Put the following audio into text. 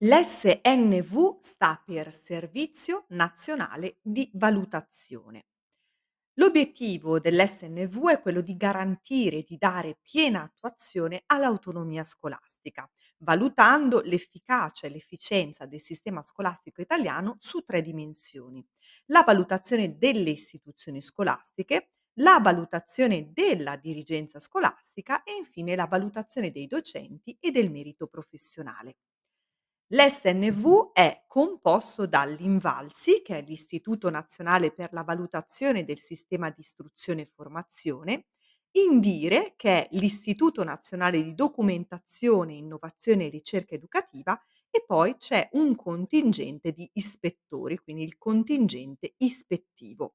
L'SNV sta per Servizio Nazionale di Valutazione. L'obiettivo dell'SNV è quello di garantire e di dare piena attuazione all'autonomia scolastica, valutando l'efficacia e l'efficienza del sistema scolastico italiano su tre dimensioni. La valutazione delle istituzioni scolastiche, la valutazione della dirigenza scolastica e infine la valutazione dei docenti e del merito professionale. L'SNV è composto dall'INVALSI, che è l'Istituto Nazionale per la Valutazione del Sistema di Istruzione e Formazione, Indire, che è l'Istituto Nazionale di Documentazione, Innovazione e Ricerca Educativa, e poi c'è un contingente di ispettori, quindi il contingente ispettivo.